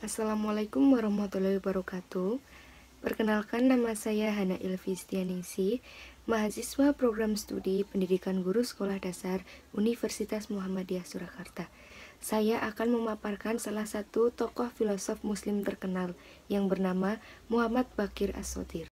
Assalamualaikum warahmatullahi wabarakatuh. Perkenalkan nama saya Hana Ilvi Stianingsi mahasiswa program studi Pendidikan Guru Sekolah Dasar Universitas Muhammadiyah Surakarta. Saya akan memaparkan salah satu tokoh filosof muslim terkenal yang bernama Muhammad Bakir As-Sotir.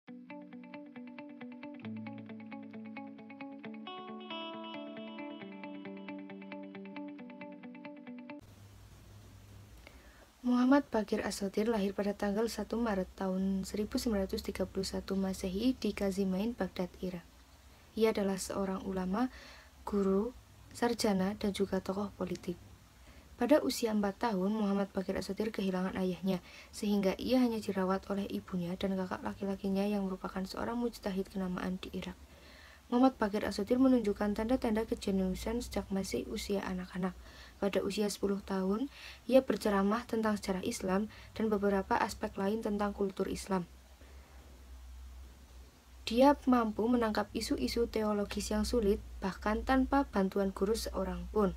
Muhammad Bagir Asotir lahir pada tanggal 1 Maret tahun 1931 Masehi di Kazimain, Baghdad, Irak. Ia adalah seorang ulama, guru, sarjana, dan juga tokoh politik. Pada usia 4 tahun, Muhammad Bagir Asotir kehilangan ayahnya, sehingga ia hanya dirawat oleh ibunya dan kakak laki-lakinya yang merupakan seorang mujtahid kenamaan di Irak. Muhammad Bagir Asotir menunjukkan tanda-tanda kejeniusan sejak masih usia anak-anak. Pada usia 10 tahun, ia berceramah tentang sejarah Islam dan beberapa aspek lain tentang kultur Islam. Dia mampu menangkap isu-isu teologis yang sulit bahkan tanpa bantuan guru seorang pun.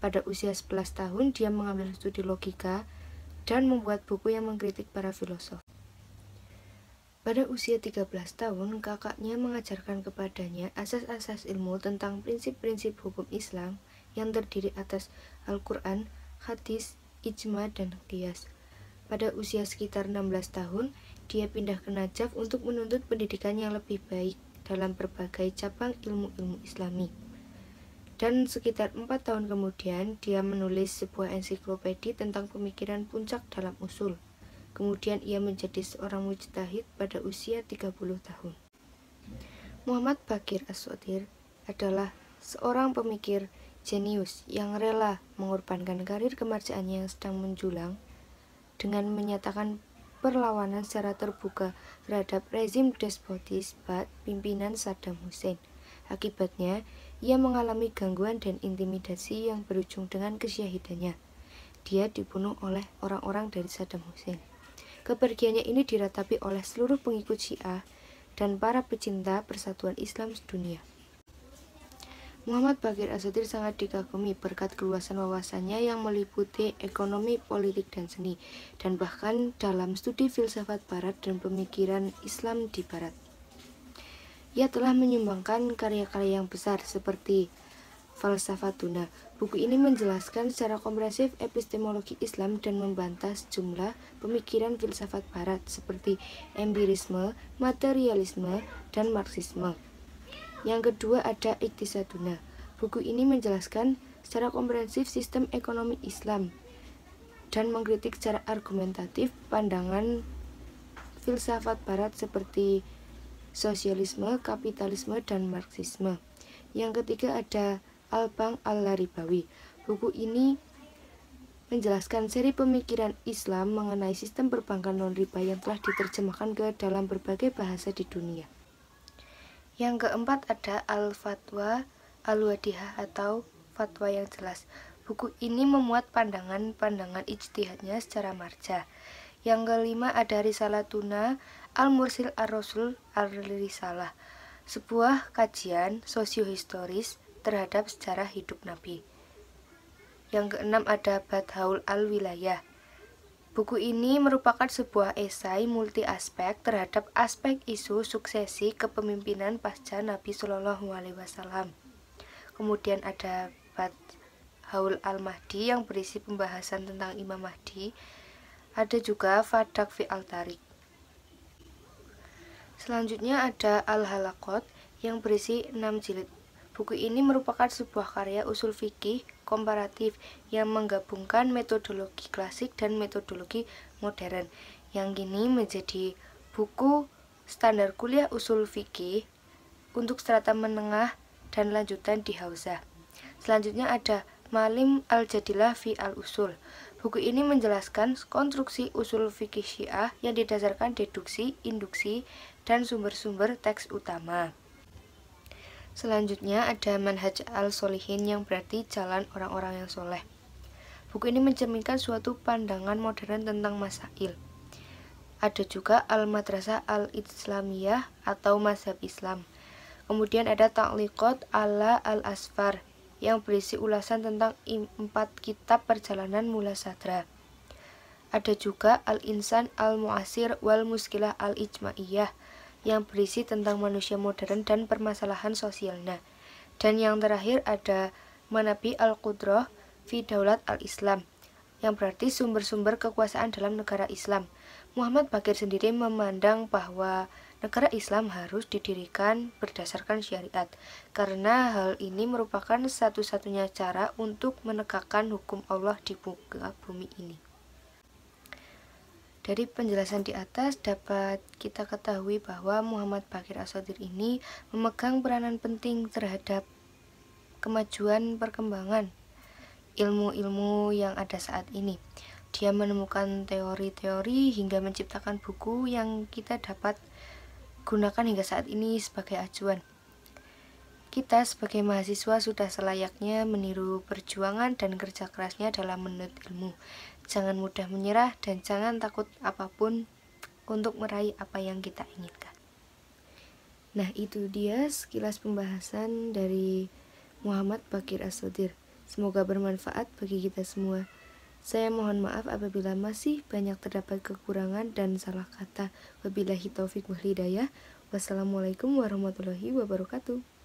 Pada usia 11 tahun, dia mengambil studi logika dan membuat buku yang mengkritik para filosof. Pada usia 13 tahun, kakaknya mengajarkan kepadanya asas-asas ilmu tentang prinsip-prinsip hukum Islam, yang terdiri atas Al-Quran, hadis, ijma, dan qiyas. Pada usia sekitar 16 tahun, dia pindah ke Najaf untuk menuntut pendidikan yang lebih baik dalam berbagai cabang ilmu-ilmu islami. Dan sekitar 4 tahun kemudian, dia menulis sebuah ensiklopedia tentang pemikiran puncak dalam usul. Kemudian ia menjadi seorang mujtahid pada usia 30 tahun. Muhammad Bakir Aswadir adalah seorang pemikir jenius yang rela mengorbankan karir kemerjaannya yang sedang menjulang dengan menyatakan perlawanan secara terbuka terhadap rezim despotis bat pimpinan Saddam Hussein. Akibatnya, ia mengalami gangguan dan intimidasi yang berujung dengan kesyahidannya. Dia dibunuh oleh orang-orang dari Saddam Hussein. Kepergiannya ini diratapi oleh seluruh pengikut Syiah dan para pecinta persatuan Islam sedunia. Muhammad Bagir Asatir sangat dikagumi berkat keluasan wawasannya yang meliputi ekonomi, politik, dan seni, dan bahkan dalam studi filsafat barat dan pemikiran Islam di barat. Ia telah menyumbangkan karya-karya yang besar seperti Falsafat Tuna. Buku ini menjelaskan secara komprehensif epistemologi Islam dan membantah sejumlah pemikiran filsafat barat seperti empirisme, materialisme, dan marxisme. Yang kedua ada Iktisaduna. Buku ini menjelaskan secara komprehensif sistem ekonomi Islam dan mengkritik secara argumentatif pandangan filsafat barat seperti sosialisme, kapitalisme, dan marxisme. Yang ketiga ada Albang Al-Laribawi. Buku ini menjelaskan seri pemikiran Islam mengenai sistem perbankan non-riba yang telah diterjemahkan ke dalam berbagai bahasa di dunia. Yang keempat ada Al-Fatwa Al-Wadihah atau Fatwa yang jelas. Buku ini memuat pandangan-pandangan ijtihadnya secara marja. Yang kelima ada risalah tuna Al-Mursil Ar-Rasul Al-Risalah. Sebuah kajian sosiohistoris terhadap sejarah hidup Nabi. Yang keenam ada Badhaul Al-Wilayah Buku ini merupakan sebuah esai multi aspek terhadap aspek isu suksesi kepemimpinan pasca Nabi Shallallahu Alaihi Wasallam. Kemudian ada Bat Haul Al-Mahdi yang berisi pembahasan tentang Imam Mahdi. Ada juga Fadak fi Al-Tarik. Selanjutnya ada Al-Halakot yang berisi 6 jilid. Buku ini merupakan sebuah karya usul fikih komparatif yang menggabungkan metodologi klasik dan metodologi modern yang kini menjadi buku standar kuliah usul fikih untuk strata menengah dan lanjutan di Hausa. Selanjutnya ada Malim al-Jadilah fi al-Usul. Buku ini menjelaskan konstruksi usul fikih Syiah yang didasarkan deduksi, induksi, dan sumber-sumber teks utama. Selanjutnya ada Manhaj al-Solihin yang berarti jalan orang-orang yang soleh. Buku ini mencerminkan suatu pandangan modern tentang masail. Ada juga Al-Madrasah Al-Islamiyah atau Mazhab Islam. Kemudian ada Ta'liqat ala Al-Asfar yang berisi ulasan tentang empat kitab perjalanan mula sadra. Ada juga Al-Insan Al-Muasir wal Muskilah Al-Ijma'iyah yang berisi tentang manusia modern dan permasalahan sosialnya. Dan yang terakhir ada Manabi al qudroh fi Daulat Al-Islam, yang berarti sumber-sumber kekuasaan dalam negara Islam. Muhammad Bakir sendiri memandang bahwa negara Islam harus didirikan berdasarkan syariat, karena hal ini merupakan satu-satunya cara untuk menegakkan hukum Allah di bumi ini. Dari penjelasan di atas dapat kita ketahui bahwa Muhammad Bakir Asadir ini memegang peranan penting terhadap kemajuan perkembangan ilmu-ilmu yang ada saat ini. Dia menemukan teori-teori hingga menciptakan buku yang kita dapat gunakan hingga saat ini sebagai acuan. Kita sebagai mahasiswa sudah selayaknya meniru perjuangan dan kerja kerasnya dalam menut ilmu. Jangan mudah menyerah dan jangan takut apapun untuk meraih apa yang kita inginkan. Nah, itu dia sekilas pembahasan dari Muhammad Bakir Asodir. Semoga bermanfaat bagi kita semua. Saya mohon maaf apabila masih banyak terdapat kekurangan dan salah kata. Wabillahi taufik wal hidayah. Wassalamualaikum warahmatullahi wabarakatuh.